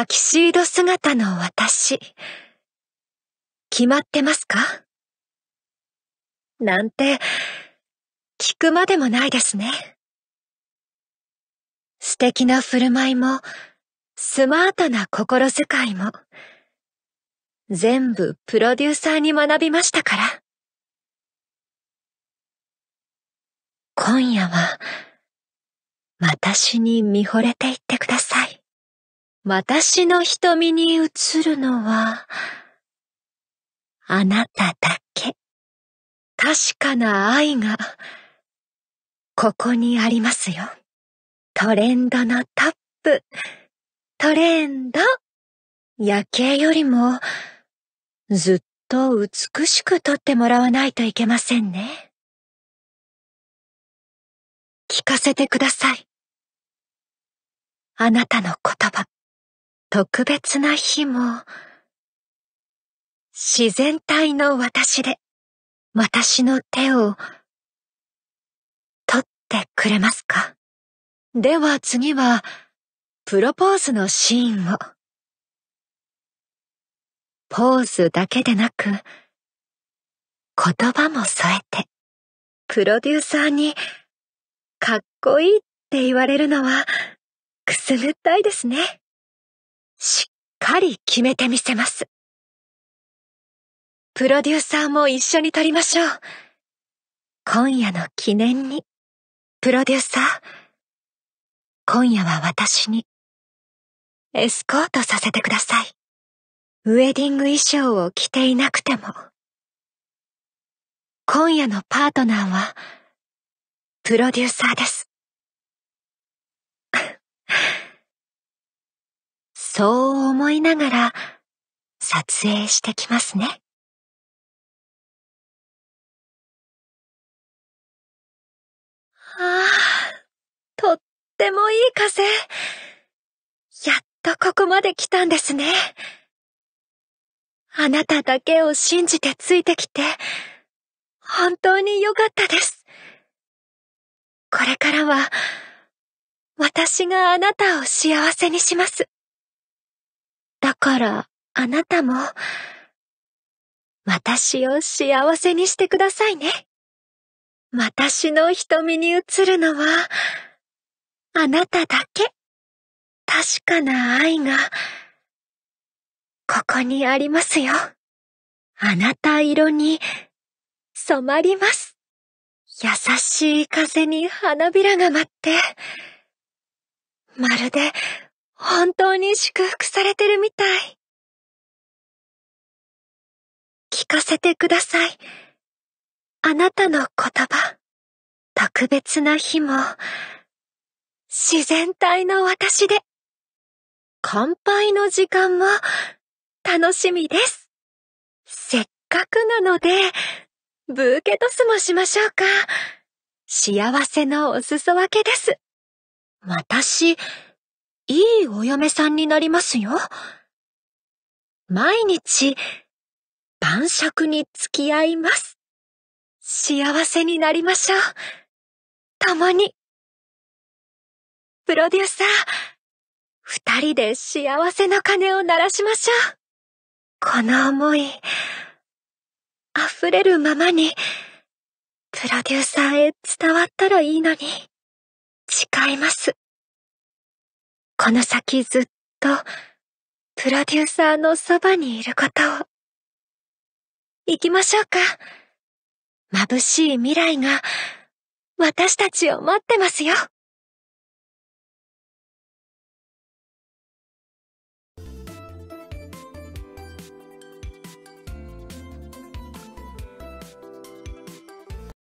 タキシード姿の私。決まってますかなんて、聞くまでもないですね。素敵な振る舞いも、スマートな心遣いも、全部プロデューサーに学びましたから。今夜は、私に見惚れていってください。私の瞳に映るのは、あなただけ。確かな愛が、ここにありますよ。トレンドのトップ。トレンド。夜景よりも、ずっと美しく撮ってもらわないといけませんね。聞かせてください。あなたの声。特別な日も、自然体の私で、私の手を、取ってくれますかでは次は、プロポーズのシーンを。ポーズだけでなく、言葉も添えて、プロデューサーに、かっこいいって言われるのは、くすぐったいですね。かり決めてみせます。プロデューサーも一緒に撮りましょう。今夜の記念に、プロデューサー、今夜は私に、エスコートさせてください。ウェディング衣装を着ていなくても。今夜のパートナーは、プロデューサーです。そう思いながら撮影してきますね。ああ、とってもいい風。やっとここまで来たんですね。あなただけを信じてついてきて、本当に良かったです。これからは、私があなたを幸せにします。だから、あなたも、私を幸せにしてくださいね。私の瞳に映るのは、あなただけ。確かな愛が、ここにありますよ。あなた色に染まります。優しい風に花びらが舞って、まるで本当に祝福されてるみたい。聞かせてください。あなたの言葉。特別な日も、自然体の私で、乾杯の時間も楽しみです。せっかくなので、ブーケトスもしましょうか。幸せのお裾分けです。私、いいお嫁さんになりますよ。毎日、晩酌に付き合います。幸せになりましょう。共に。プロデューサー、二人で幸せの鐘を鳴らしましょう。この思い、溢れるままに、プロデューサーへ伝わったらいいのに、誓います。この先ずっと、プロデューサーのそばにいることを。行きましょうか。眩しい未来が、私たちを待ってますよ。